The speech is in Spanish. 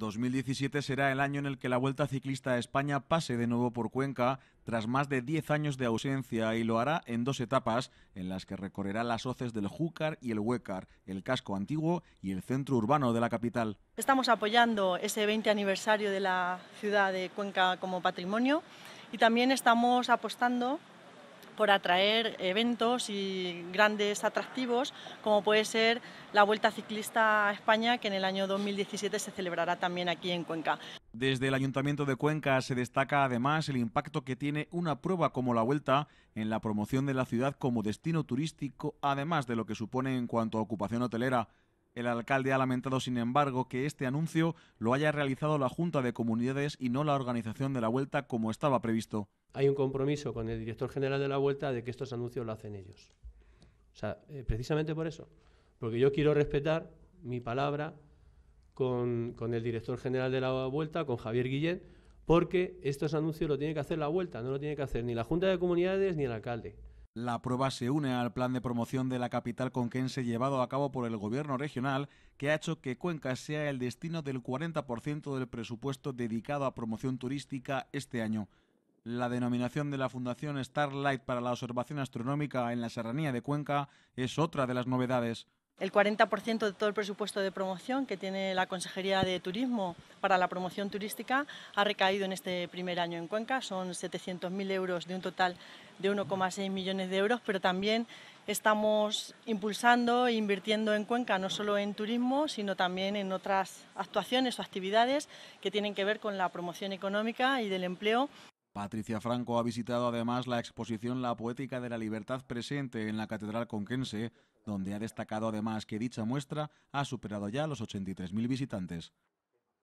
2017 será el año en el que la Vuelta Ciclista a España pase de nuevo por Cuenca tras más de 10 años de ausencia y lo hará en dos etapas en las que recorrerá las hoces del Júcar y el Huécar, el casco antiguo y el centro urbano de la capital. Estamos apoyando ese 20 aniversario de la ciudad de Cuenca como patrimonio y también estamos apostando por atraer eventos y grandes atractivos, como puede ser la Vuelta Ciclista a España, que en el año 2017 se celebrará también aquí en Cuenca. Desde el Ayuntamiento de Cuenca se destaca además el impacto que tiene una prueba como la Vuelta en la promoción de la ciudad como destino turístico, además de lo que supone en cuanto a ocupación hotelera. El alcalde ha lamentado, sin embargo, que este anuncio lo haya realizado la Junta de Comunidades y no la organización de la Vuelta como estaba previsto hay un compromiso con el director general de la vuelta de que estos anuncios lo hacen ellos. O sea, eh, precisamente por eso. Porque yo quiero respetar mi palabra con, el director general de la vuelta, con Javier Guillén, porque estos anuncios lo tiene que hacer la vuelta, no lo tiene que hacer ni la Junta de Comunidades ni el alcalde. La prueba se une al plan de promoción de la capital conquense llevado a cabo por el gobierno regional, que ha hecho que Cuenca sea el destino del 40% del presupuesto dedicado a promoción turística este año. La denominación de la Fundación Starlight para la Observación Astronómica en la Serranía de Cuenca es otra de las novedades. El 40% de todo el presupuesto de promoción que tiene la Consejería de Turismo para la promoción turística ha recaído en este primer año en Cuenca. Son 700.000 euros de un total de 1,6 millones de euros, pero también estamos impulsando e invirtiendo en Cuenca no solo en turismo, sino también en otras actuaciones o actividades que tienen que ver con la promoción económica y del empleo. Patricia Franco ha visitado además la exposición La Poética de la Libertad presente en la Catedral Conquense, donde ha destacado además que dicha muestra ha superado ya los 83.000 visitantes.